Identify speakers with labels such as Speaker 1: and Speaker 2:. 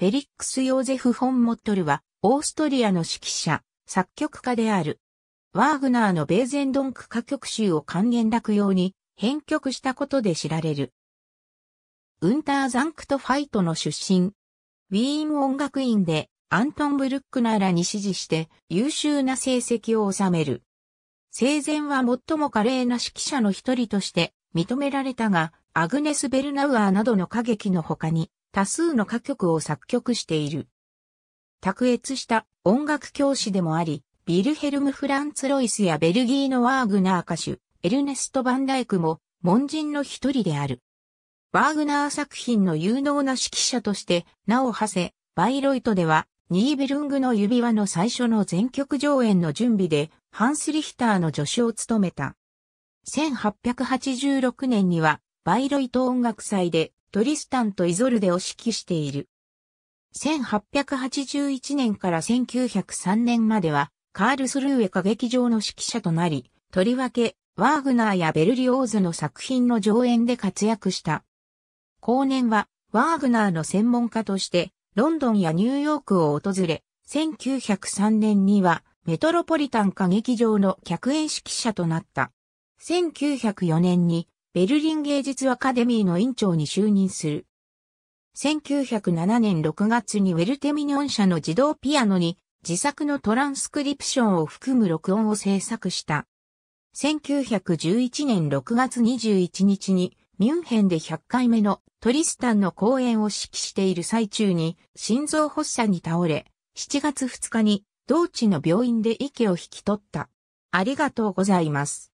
Speaker 1: フェリックス・ヨーゼフ・フォン・モットルは、オーストリアの指揮者、作曲家で
Speaker 2: ある。ワーグナーのベーゼンドンク歌曲集を還元楽用に編曲したことで知られる。ウンターザンクトファイトの出身。ウィーン音楽院でアントン・ブルックナーらに支持して優秀な成績を収める。生前は最も華麗な指揮者の一人として認められたが、アグネス・ベルナウアーなどの歌劇の他に、多数の歌曲を作曲している。卓越した音楽教師でもあり、ビルヘルム・フランツ・ロイスやベルギーのワーグナー歌手、エルネスト・バンダイクも、門人の一人である。ワーグナー作品の有能な指揮者として、名を馳せ、バイロイトでは、ニーベルングの指輪の最初の全曲上演の準備で、ハンス・リヒターの助手を務めた。1886年には、バイロイト音楽祭でトリスタンとイゾルデを指揮している。1881年から1903年までは、カールスルーエ歌劇場の指揮者となり、とりわけ、ワーグナーやベルリオーズの作品の上演で活躍した。後年は、ワーグナーの専門家として、ロンドンやニューヨークを訪れ、1903年には、メトロポリタン歌劇場の客演指揮者となった。1904年に、ベルリン芸術アカデミーの院長に就任する。1907年6月にウェルテミニョン社の自動ピアノに自作のトランスクリプションを含む録音を制作した。1911年6月21日にミュンヘンで100回目のトリスタンの公演を指揮している最中に心臓発作に倒れ、7月2日に同地の病院で息を引
Speaker 1: き取った。ありがとうございます。